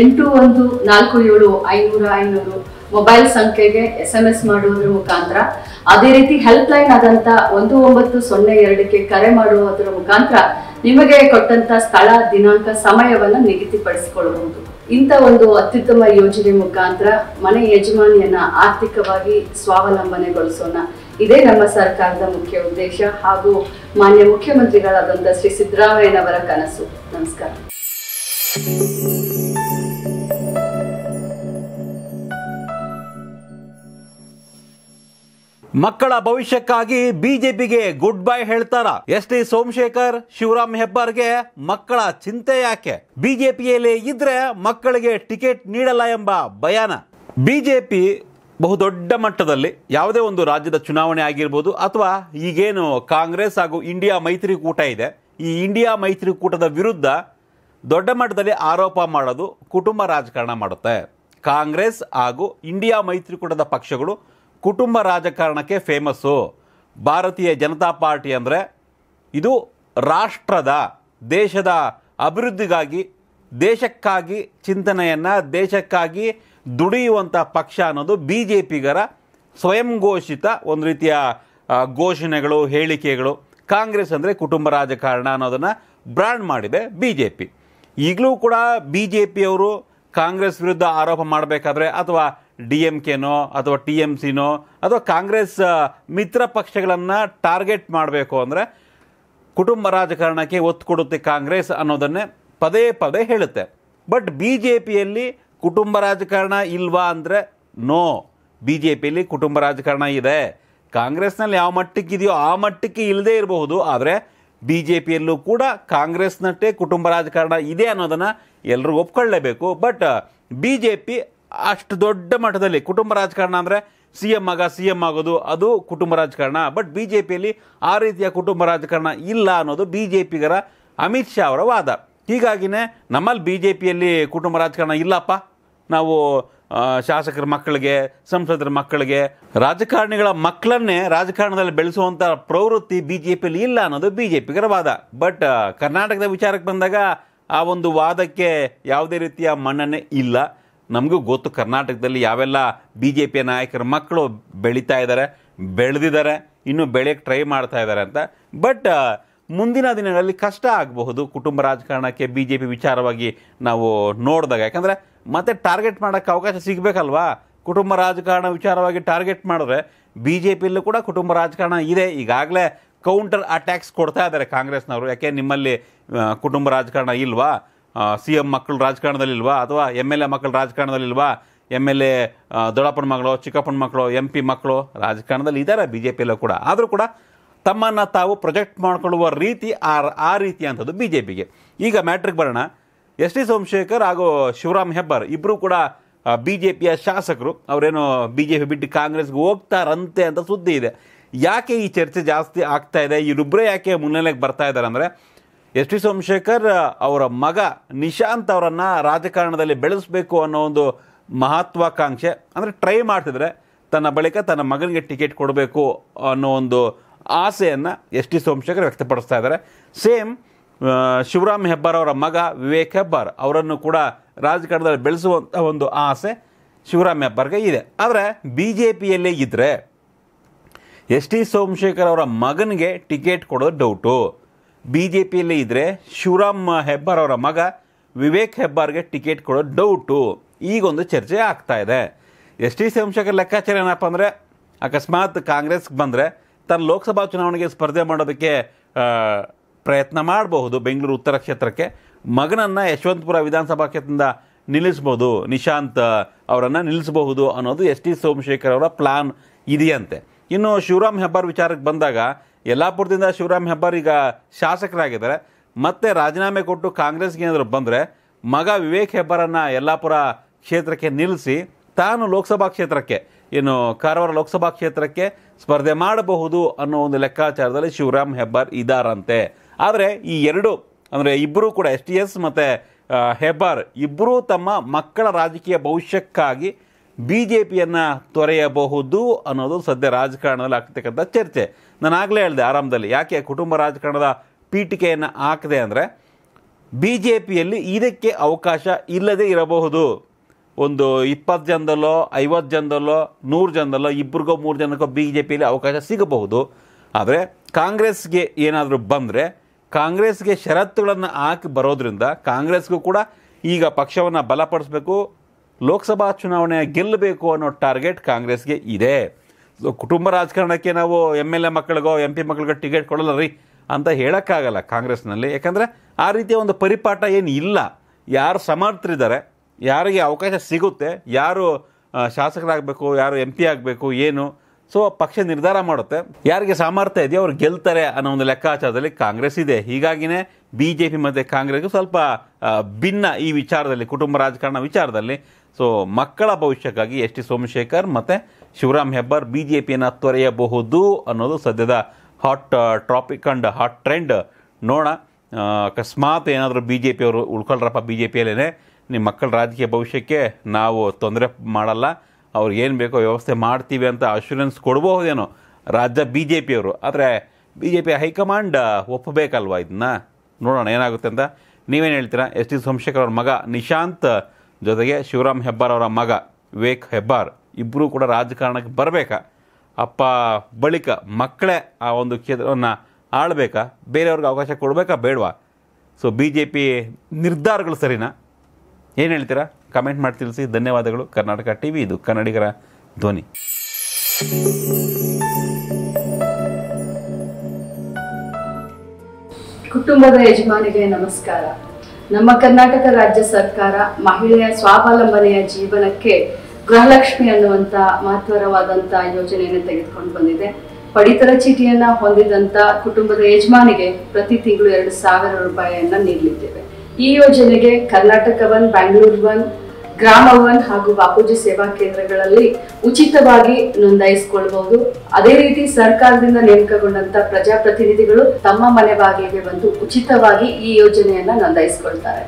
ಎಂಟು ಒಂದು ನಾಲ್ಕು ಏಳು ಐನೂರ ಐನೂರು ಮೊಬೈಲ್ ಸಂಖ್ಯೆಗೆ ಎಸ್ ಎಂ ಎಸ್ ಮಾಡುವುದರ ಮುಖಾಂತರ ಅದೇ ರೀತಿ ಹೆಲ್ಪ್ ಲೈನ್ ಆದಂತ ಒಂದು ಒಂಬತ್ತು ಸೊನ್ನೆ ಎರಡಕ್ಕೆ ಕರೆ ಮಾಡುವುದರ ಮುಖಾಂತರ ನಿಮಗೆ ಕೊಟ್ಟಂತ ಸ್ಥಳ ದಿನಾಂಕ ಸಮಯವನ್ನು ನಿಗದಿಪಡಿಸಿಕೊಳ್ಳಬಹುದು ಇಂಥ ಒಂದು ಅತ್ಯುತ್ತಮ ಯೋಜನೆ ಮುಖಾಂತರ ಮನೆ ಯಜಮಾನಿಯನ್ನ ಆರ್ಥಿಕವಾಗಿ ಸ್ವಾವಲಂಬನೆಗೊಳಿಸೋಣ ಇದೇ ನಮ್ಮ ಸರ್ಕಾರದ ಮುಖ್ಯ ಉದ್ದೇಶ ಹಾಗೂ ಮಾನ್ಯ ಮುಖ್ಯಮಂತ್ರಿಗಳಾದಂಥ ಶ್ರೀ ಸಿದ್ದರಾಮಯ್ಯನವರ ಕನಸು ನಮಸ್ಕಾರ ಮಕ್ಕಳ ಭವಿಷ್ಯಕ್ಕಾಗಿ ಬಿಜೆಪಿಗೆ ಗುಡ್ ಬೈ ಹೇಳ್ತಾರ ಎಸ್ ಟಿ ಸೋಮಶೇಖರ್ ಶಿವರಾಮ್ ಹೆಬ್ಬಾರ್ಗೆ ಮಕ್ಕಳ ಚಿಂತೆ ಯಾಕೆ ಬಿಜೆಪಿಯಲ್ಲಿ ಇದ್ರೆ ಮಕ್ಕಳಿಗೆ ಟಿಕೆಟ್ ನೀಡಲ್ಲ ಎಂಬ ಬಯಾನ ಬಿಜೆಪಿ ಬಹುದೊಡ್ಡ ಮಟ್ಟದಲ್ಲಿ ಯಾವುದೇ ಒಂದು ರಾಜ್ಯದ ಚುನಾವಣೆ ಆಗಿರ್ಬೋದು ಅಥವಾ ಈಗೇನು ಕಾಂಗ್ರೆಸ್ ಹಾಗೂ ಇಂಡಿಯಾ ಮೈತ್ರಿಕೂಟ ಇದೆ ಈ ಇಂಡಿಯಾ ಮೈತ್ರಿಕೂಟದ ವಿರುದ್ಧ ದೊಡ್ಡ ಮಟ್ಟದಲ್ಲಿ ಆರೋಪ ಮಾಡೋದು ಕುಟುಂಬ ರಾಜಕಾರಣ ಮಾಡುತ್ತೆ ಕಾಂಗ್ರೆಸ್ ಹಾಗೂ ಇಂಡಿಯಾ ಮೈತ್ರಿಕೂಟದ ಪಕ್ಷಗಳು ಕುಟುಂಬ ರಾಜಕಾರಣಕ್ಕೆ ಫೇಮಸ್ಸು ಭಾರತೀಯ ಜನತಾ ಪಾರ್ಟಿ ಅಂದರೆ ಇದು ರಾಷ್ಟ್ರದ ದೇಶದ ಅಭಿವೃದ್ಧಿಗಾಗಿ ದೇಶಕ್ಕಾಗಿ ಚಿಂತನೆಯನ್ನು ದೇಶಕ್ಕಾಗಿ ದುಡಿಯುವಂಥ ಪಕ್ಷ ಅನ್ನೋದು ಬಿ ಜೆ ಪಿಗರ ಸ್ವಯಂ ಘೋಷಿತ ಒಂದು ರೀತಿಯ ಘೋಷಣೆಗಳು ಹೇಳಿಕೆಗಳು ಕಾಂಗ್ರೆಸ್ ಅಂದರೆ ಕುಟುಂಬ ರಾಜಕಾರಣ ಅನ್ನೋದನ್ನು ಬ್ರ್ಯಾಂಡ್ ಮಾಡಿದೆ ಬಿ ಜೆ ಪಿ ಈಗಲೂ ಕೂಡ ಬಿ ಜೆ ಪಿಯವರು ಕಾಂಗ್ರೆಸ್ ವಿರುದ್ಧ ಆರೋಪ ಮಾಡಬೇಕಾದ್ರೆ ಅಥವಾ ಡಿ ಎಮ್ ಕೆನೋ ಅಥವಾ ಟಿ ಎಮ್ ಸಿನೋ ಅಥವಾ ಕಾಂಗ್ರೆಸ್ ಮಿತ್ರ ಪಕ್ಷಗಳನ್ನು ಟಾರ್ಗೆಟ್ ಮಾಡಬೇಕು ಅಂದರೆ ಕುಟುಂಬ ರಾಜಕಾರಣಕ್ಕೆ ಒತ್ತು ಕೊಡುತ್ತೆ ಕಾಂಗ್ರೆಸ್ ಅನ್ನೋದನ್ನೇ ಪದೇ ಪದೇ ಹೇಳುತ್ತೆ ಬಟ್ ಬಿ ಜೆ ಪಿಯಲ್ಲಿ ಕುಟುಂಬ ರಾಜಕಾರಣ ಇಲ್ವಾ ಅಂದರೆ ನೋ ಬಿ ಜೆ ಪಿಯಲ್ಲಿ ಕುಟುಂಬ ರಾಜಕಾರಣ ಇದೆ ಕಾಂಗ್ರೆಸ್ನಲ್ಲಿ ಯಾವ ಮಟ್ಟಕ್ಕಿದೆಯೋ ಆ ಮಟ್ಟಕ್ಕೆ ಇಲ್ಲದೇ ಇರಬಹುದು ಆದರೆ ಬಿ ಜೆ ಪಿಯಲ್ಲೂ ಕೂಡ ಕಾಂಗ್ರೆಸ್ನಟ್ಟೇ ಕುಟುಂಬ ರಾಜಕಾರಣ ಇದೆ ಅನ್ನೋದನ್ನು ಎಲ್ಲರೂ ಒಪ್ಕೊಳ್ಳೇಬೇಕು ಬಟ್ ಬಿ ಜೆ ಪಿ ಅಷ್ಟು ದೊಡ್ಡ ಮಟ್ಟದಲ್ಲಿ ಕುಟುಂಬ ರಾಜಕಾರಣ ಅಂದರೆ ಸಿ ಎಮ್ ಆಗ ಸಿ ಎಮ್ ಆಗೋದು ಅದು ಕುಟುಂಬ ರಾಜಕಾರಣ ಬಟ್ ಬಿ ಜೆ ಪಿಯಲ್ಲಿ ಆ ರೀತಿಯ ಕುಟುಂಬ ರಾಜಕಾರಣ ಇಲ್ಲ ಅನ್ನೋದು ಬಿ ಜೆ ಪಿಗರ ಅಮಿತ್ ಶಾ ಅವರ ವಾದ ಹೀಗಾಗಿನೇ ನಮ್ಮಲ್ಲಿ ಬಿ ಜೆ ಪಿಯಲ್ಲಿ ಕುಟುಂಬ ರಾಜಕಾರಣ ಇಲ್ಲಪ್ಪ ನಾವು ಶಾಸಕರ ಮಕ್ಕಳಿಗೆ ಸಂಸದರ ಮಕ್ಕಳಿಗೆ ರಾಜಕಾರಣಿಗಳ ಮಕ್ಕಳನ್ನೇ ರಾಜಕಾರಣದಲ್ಲಿ ಬೆಳೆಸುವಂಥ ಪ್ರವೃತ್ತಿ ಬಿ ಜೆ ಪಿಲಿ ಇಲ್ಲ ಅನ್ನೋದು ಬಿ ಜೆ ಪಿಗರ ವಾದ ಬಟ್ ಕರ್ನಾಟಕದ ವಿಚಾರಕ್ಕೆ ಬಂದಾಗ ಆ ಒಂದು ವಾದಕ್ಕೆ ಯಾವುದೇ ರೀತಿಯ ಮನ್ನಣೆ ಇಲ್ಲ ನಮಗೂ ಗೊತ್ತು ಕರ್ನಾಟಕದಲ್ಲಿ ಯಾವೆಲ್ಲ ಬಿ ಜೆ ಪಿಯ ನಾಯಕರ ಮಕ್ಕಳು ಬೆಳೀತಾ ಇದ್ದಾರೆ ಬೆಳೆದಿದ್ದಾರೆ ಇನ್ನೂ ಬೆಳೆಯಕ್ಕೆ ಟ್ರೈ ಮಾಡ್ತಾ ಇದ್ದಾರೆ ಅಂತ ಬಟ್ ಮುಂದಿನ ದಿನಗಳಲ್ಲಿ ಕಷ್ಟ ಆಗಬಹುದು ಕುಟುಂಬ ರಾಜಕಾರಣಕ್ಕೆ ಬಿ ಜೆ ಪಿ ವಿಚಾರವಾಗಿ ನಾವು ನೋಡಿದಾಗ ಯಾಕಂದರೆ ಮತ್ತೆ ಟಾರ್ಗೆಟ್ ಮಾಡೋಕ್ಕೆ ಅವಕಾಶ ಸಿಗಬೇಕಲ್ವಾ ಕುಟುಂಬ ರಾಜಕಾರಣ ವಿಚಾರವಾಗಿ ಟಾರ್ಗೆಟ್ ಮಾಡಿದ್ರೆ ಬಿ ಜೆ ಪಿಯಲ್ಲೂ ಕೂಡ ಕುಟುಂಬ ರಾಜಕಾರಣ ಇದೆ ಈಗಾಗಲೇ ಕೌಂಟರ್ ಅಟ್ಯಾಕ್ಸ್ ಕೊಡ್ತಾ ಇದ್ದಾರೆ ಕಾಂಗ್ರೆಸ್ನವರು ಯಾಕೆ ನಿಮ್ಮಲ್ಲಿ ಕುಟುಂಬ ರಾಜಕಾರಣ ಇಲ್ವಾ ಸಿ ಎಮ್ ಮಕ್ಕಳು ರಾಜಕಾರಣದಲ್ಲಿಲ್ವಾ ಅಥವಾ ಎಮ್ ಎಲ್ ಎ ಮಕ್ಕಳು ರಾಜಕಾರಣದಲ್ಲಿಲ್ವಾ ಎಮ್ ಎಲ್ ಎ ದೊಡ್ಡಪ್ಪನ ಮಗಳು ಚಿಕ್ಕಪ್ಪನ ಮಕ್ಕಳು ಎಂ ಪಿ ಮಕ್ಕಳು ರಾಜಕಾರಣದಲ್ಲಿ ಇದ್ದಾರೆ ಬಿ ಜೆ ಪಿಯಲ್ಲೂ ಕೂಡ ಆದರೂ ಕೂಡ ತಮ್ಮನ್ನು ತಾವು ಪ್ರೊಜೆಕ್ಟ್ ಮಾಡಿಕೊಳ್ಳುವ ರೀತಿ ಆ ಆ ಅಂಥದ್ದು ಬಿ ಜೆ ಪಿಗೆ ಈಗ ಮ್ಯಾಟ್ರಿಕ್ ಬರೋಣ ಎಸ್ ಟಿ ಸೋಮಶೇಖರ್ ಹಾಗೂ ಶಿವರಾಮ್ ಹೆಬ್ಬಾರ್ ಇಬ್ಬರು ಕೂಡ ಬಿ ಜೆ ಪಿಯ ಶಾಸಕರು ಅವರೇನೋ ಬಿ ಜೆ ಪಿ ಬಿಟ್ಟು ಕಾಂಗ್ರೆಸ್ಗೆ ಹೋಗ್ತಾರಂತೆ ಅಂತ ಸುದ್ದಿ ಇದೆ ಯಾಕೆ ಈ ಚರ್ಚೆ ಜಾಸ್ತಿ ಆಗ್ತಾ ಇದೆ ಇವರಿಬ್ಬರೇ ಯಾಕೆ ಮುನ್ನೆಲೆಗೆ ಬರ್ತಾ ಇದ್ದಾರೆ ಅಂದರೆ ಎಸ್ ಟಿ ಸೋಮಶೇಖರ್ ಅವರ ಮಗ ನಿಶಾಂತ್ ಅವರನ್ನು ರಾಜಕಾರಣದಲ್ಲಿ ಬೆಳೆಸಬೇಕು ಅನ್ನೋ ಒಂದು ಮಹತ್ವಾಕಾಂಕ್ಷೆ ಅಂದರೆ ಟ್ರೈ ಮಾಡ್ತಿದ್ರೆ ತನ್ನ ಬಳಿಕ ತನ್ನ ಮಗನಿಗೆ ಟಿಕೆಟ್ ಕೊಡಬೇಕು ಅನ್ನೋ ಒಂದು ಆಸೆಯನ್ನು ಎಸ್ ಟಿ ಸೋಮಶೇಖರ್ ವ್ಯಕ್ತಪಡಿಸ್ತಾ ಇದ್ದಾರೆ ಸೇಮ್ ಶಿವರಾಮ್ ಹೆಬ್ಬಾರ್ ಅವರ ಮಗ ವಿವೇಕ್ ಹೆಬ್ಬಾರ್ ಅವರನ್ನು ಕೂಡ ರಾಜಕಾರಣದಲ್ಲಿ ಬೆಳೆಸುವಂಥ ಒಂದು ಆಸೆ ಶಿವರಾಮ್ ಹೆಬ್ಬಾರ್ಗೆ ಇದೆ ಆದರೆ ಬಿ ಜೆ ಪಿಯಲ್ಲೇ ಇದ್ದರೆ ಎಸ್ ಟಿ ಸೋಮಶೇಖರ್ ಅವರ ಮಗನಿಗೆ ಟಿಕೆಟ್ ಕೊಡೋದು ಡೌಟು ಬಿ ಜೆ ಪಿಯಲ್ಲಿ ಇದ್ದರೆ ಶಿವರಾಮ್ ಹೆಬ್ಬಾರ್ ಅವರ ಮಗ ವಿವೇಕ್ ಹೆಬ್ಬಾರ್ಗೆ ಟಿಕೆಟ್ ಕೊಡೋದು ಡೌಟು ಈಗೊಂದು ಚರ್ಚೆ ಆಗ್ತಾ ಇದೆ ಎಸ್ ಟಿ ಸೋಮಶೇಖರ್ ಲೆಕ್ಕಾಚಾರ ಏನಪ್ಪ ಅಂದರೆ ಅಕಸ್ಮಾತ್ ಕಾಂಗ್ರೆಸ್ಗೆ ಬಂದರೆ ತನ್ನ ಲೋಕಸಭಾ ಚುನಾವಣೆಗೆ ಸ್ಪರ್ಧೆ ಮಾಡೋದಕ್ಕೆ ಪ್ರಯತ್ನ ಮಾಡಬಹುದು ಬೆಂಗಳೂರು ಉತ್ತರ ಕ್ಷೇತ್ರಕ್ಕೆ ಮಗನನ್ನು ಯಶವಂತಪುರ ವಿಧಾನಸಭಾ ಕ್ಷೇತ್ರದಿಂದ ನಿಲ್ಲಿಸ್ಬೋದು ನಿಶಾಂತ್ ಅವರನ್ನು ನಿಲ್ಲಿಸಬಹುದು ಅನ್ನೋದು ಎಸ್ ಟಿ ಸೋಮಶೇಖರ್ ಅವರ ಪ್ಲಾನ್ ಇದೆಯಂತೆ ಇನ್ನು ಶಿವರಾಮ್ ಹೆಬ್ಬಾರ್ ವಿಚಾರಕ್ಕೆ ಬಂದಾಗ ಯಲ್ಲಾಪುರದಿಂದ ಶಿವರಾಮ್ ಹೆಬ್ಬಾರ್ ಈಗ ಶಾಸಕರಾಗಿದ್ದಾರೆ ಮತ್ತೆ ರಾಜೀನಾಮೆ ಕೊಟ್ಟು ಕಾಂಗ್ರೆಸ್ಗೆ ಏನಾದರೂ ಬಂದರೆ ಮಗ ವಿವೇಕ್ ಹೆಬ್ಬಾರನ್ನು ಯಲ್ಲಾಪುರ ಕ್ಷೇತ್ರಕ್ಕೆ ನಿಲ್ಲಿಸಿ ತಾನು ಲೋಕಸಭಾ ಕ್ಷೇತ್ರಕ್ಕೆ ಏನು ಕಾರವಾರ ಲೋಕಸಭಾ ಕ್ಷೇತ್ರಕ್ಕೆ ಸ್ಪರ್ಧೆ ಮಾಡಬಹುದು ಅನ್ನೋ ಒಂದು ಲೆಕ್ಕಾಚಾರದಲ್ಲಿ ಶಿವರಾಮ್ ಹೆಬ್ಬಾರ್ ಇದ್ದಾರಂತೆ ಆದರೆ ಈ ಎರಡು ಅಂದರೆ ಇಬ್ಬರೂ ಕೂಡ ಎಸ್ ಟಿ ಎಸ್ ಮತ್ತು ಹೆಬ್ಬಾರ್ ಇಬ್ಬರೂ ತಮ್ಮ ಮಕ್ಕಳ ರಾಜಕೀಯ ಭವಿಷ್ಯಕ್ಕಾಗಿ ಬಿ ಜೆ ಪಿಯನ್ನು ತೊರೆಯಬಹುದು ಅನ್ನೋದು ಸದ್ಯ ರಾಜಕಾರಣದಲ್ಲಿ ಆಗ್ತಕ್ಕಂಥ ಚರ್ಚೆ ನಾನು ಆಗಲೇ ಹೇಳಿದೆ ಆರಂಭದಲ್ಲಿ ಯಾಕೆ ಕುಟುಂಬ ರಾಜಕಾರಣದ ಪೀಠಿಕೆಯನ್ನು ಹಾಕಿದೆ ಅಂದರೆ ಬಿ ಜೆ ಪಿಯಲ್ಲಿ ಇದಕ್ಕೆ ಅವಕಾಶ ಇಲ್ಲದೇ ಇರಬಹುದು ಒಂದು ಇಪ್ಪತ್ತು ಜನದಲ್ಲೋ ಐವತ್ತು ಜನದಲ್ಲೋ ನೂರು ಜನದಲ್ಲೋ ಇಬ್ರಿಗೋ ಮೂರು ಜನಕ್ಕೋ ಬಿ ಜೆ ಪಿಯಲ್ಲಿ ಅವಕಾಶ ಸಿಗಬಹುದು ಆದರೆ ಕಾಂಗ್ರೆಸ್ಗೆ ಏನಾದರೂ ಬಂದರೆ ಕಾಂಗ್ರೆಸ್ಗೆ ಷರತ್ತುಗಳನ್ನು ಹಾಕಿ ಬರೋದ್ರಿಂದ ಕಾಂಗ್ರೆಸ್ಗೂ ಕೂಡ ಈಗ ಪಕ್ಷವನ್ನು ಬಲಪಡಿಸಬೇಕು ಲೋಕಸಭಾ ಚುನಾವಣೆ ಗೆಲ್ಲಬೇಕು ಅನ್ನೋ ಟಾರ್ಗೆಟ್ ಕಾಂಗ್ರೆಸ್ಗೆ ಇದೆ ಕುಟುಂಬ ರಾಜಕಾರಣಕ್ಕೆ ನಾವು ಎಮ್ ಎಲ್ ಎ ಮಕ್ಕಳಿಗೋ ಎಂ ಪಿ ಮಕ್ಕಳಿಗೋ ಟಿಕೆಟ್ ಕೊಡಲ್ಲ ರೀ ಅಂತ ಹೇಳೋಕ್ಕಾಗಲ್ಲ ಕಾಂಗ್ರೆಸ್ನಲ್ಲಿ ಯಾಕಂದರೆ ಆ ರೀತಿಯ ಒಂದು ಪರಿಪಾಠ ಏನು ಇಲ್ಲ ಯಾರು ಸಮರ್ಥರಿದ್ದಾರೆ ಯಾರಿಗೆ ಅವಕಾಶ ಸಿಗುತ್ತೆ ಯಾರು ಶಾಸಕರಾಗಬೇಕು ಯಾರು ಎಂ ಪಿ ಆಗಬೇಕು ಏನು ಸೊ ಪಕ್ಷ ನಿರ್ಧಾರ ಮಾಡುತ್ತೆ ಯಾರಿಗೆ ಸಾಮರ್ಥ್ಯ ಇದೆಯೋ ಅವ್ರು ಗೆಲ್ತಾರೆ ಅನ್ನೋ ಒಂದು ಲೆಕ್ಕಾಚಾರದಲ್ಲಿ ಕಾಂಗ್ರೆಸ್ ಇದೆ ಹೀಗಾಗಿನೇ ಬಿ ಜೆ ಪಿ ಮತ್ತು ಕಾಂಗ್ರೆಸ್ಗೂ ಸ್ವಲ್ಪ ಭಿನ್ನ ಈ ವಿಚಾರದಲ್ಲಿ ಕುಟುಂಬ ರಾಜಕಾರಣ ವಿಚಾರದಲ್ಲಿ ಸೊ ಮಕ್ಕಳ ಭವಿಷ್ಯಕ್ಕಾಗಿ ಎಸ್ ಟಿ ಸೋಮಶೇಖರ್ ಮತ್ತು ಶಿವರಾಮ್ ಹೆಬ್ಬಾರ್ ಬಿ ಜೆ ಪಿಯನ್ನು ತೊರೆಯಬಹುದು ಅನ್ನೋದು ಸದ್ಯದ hot topic and hot trend ನೋಡೋಣ ಅಕಸ್ಮಾತ್ ಏನಾದರೂ ಬಿ ಜೆ ಪಿಯವರು ಉಳ್ಕೊಳ್ರಪ್ಪ ಬಿ ಜೆ ಪಿಯಲ್ಲೇ ನಿಮ್ಮ ಮಕ್ಕಳ ರಾಜಕೀಯ ಭವಿಷ್ಯಕ್ಕೆ ನಾವು ತೊಂದರೆ ಮಾಡಲ್ಲ ಅವ್ರಿಗೇನು ಬೇಕೋ ವ್ಯವಸ್ಥೆ ಮಾಡ್ತೀವಿ ಅಂತ ಅಶ್ಯೂರೆನ್ಸ್ ಕೊಡಬಹುದೇನೋ ರಾಜ್ಯ ಬಿ ಜೆ ಪಿಯವರು ಆದರೆ ಬಿ ಜೆ ಪಿ ಹೈಕಮಾಂಡ್ ಒಪ್ಪಬೇಕಲ್ವಾ ಇದನ್ನ ನೋಡೋಣ ಏನಾಗುತ್ತೆ ಅಂತ ನೀವೇನು ಹೇಳ್ತೀರಾ ಎಸ್ ಟಿ ಸೋಮಶೇಖರ್ ಅವ್ರ ಮಗ ನಿಶಾಂತ್ ಜೊತೆಗೆ ಶಿವರಾಮ್ ಹೆಬ್ಬಾರ್ ಅವರ ಮಗ ವಿವೇಕ್ ಹೆಬ್ಬಾರ್ ಇಬ್ಬರೂ ಕೂಡ ರಾಜಕಾರಣಕ್ಕೆ ಬರಬೇಕಾ ಅಪ್ಪ ಬಳಿಕ ಮಕ್ಕಳೇ ಆ ಒಂದು ಕ್ಷೇತ್ರವನ್ನು ಆಳ್ಬೇಕಾ ಬೇರೆಯವ್ರಿಗೆ ಅವಕಾಶ ಕೊಡಬೇಕಾ ಬೇಡವಾ ಸೊ ಬಿ ಜೆ ಪಿ ನಿರ್ಧಾರಗಳು ಸರಿನಾ ಏನು ಹೇಳ್ತೀರಾ ಕಮೆಂಟ್ ಮಾಡಿ ತಿಳಿಸಿ ಧನ್ಯವಾದಗಳು ಕರ್ನಾಟಕ ಟಿ ಇದು ಕನ್ನಡಿಗರ ಧ್ವನಿ ಕುಟುಂಬದ ಯಜಮಾನಿಗೆ ನಮಸ್ಕಾರ ನಮ್ಮ ಕರ್ನಾಟಕ ರಾಜ್ಯ ಸರ್ಕಾರ ಮಹಿಳೆಯ ಸ್ವಾವಲಂಬನೆಯ ಜೀವನಕ್ಕೆ ಗೃಹಲಕ್ಷ್ಮಿ ಅನ್ನುವಂತ ಮಹತ್ವರವಾದಂಥ ಯೋಜನೆಯನ್ನು ತೆಗೆದುಕೊಂಡು ಬಂದಿದೆ ಪಡಿತರ ಚೀಟಿಯನ್ನ ಹೊಂದಿದಂತ ಕುಟುಂಬದ ಯಜಮಾನಿಗೆ ಪ್ರತಿ ತಿಂಗಳು ಎರಡು ಸಾವಿರ ರೂಪಾಯಿಯನ್ನು ನೀಡಲಿದ್ದೇವೆ ಈ ಯೋಜನೆಗೆ Karnataka one Bangalore one Grama one ಹಾಗೂ ಬಾಪೂಜಿ ಸೇವಾ ಕೇಂದ್ರಗಳಲ್ಲಿ ಉಚಿತವಾಗಿ ನೋಂದಾಯಿಸಿಕೊಳ್ಳಬಹುದು ಅದೇ ರೀತಿ ಸರ್ಕಾರದಿಂದ ನೇಮಕಗೊಂಡಂತ ಪ್ರಜಾಪ್ರತಿನಿಧಿಗಳು ತಮ್ಮ ಮನೆ ಬಾಗಿಲಿಗೆ ಬಂದು ಉಚಿತವಾಗಿ ಈ ಯೋಜನೆಯನ್ನ ನೋಂದಾಯಿಸಿಕೊಳ್ತಾರೆ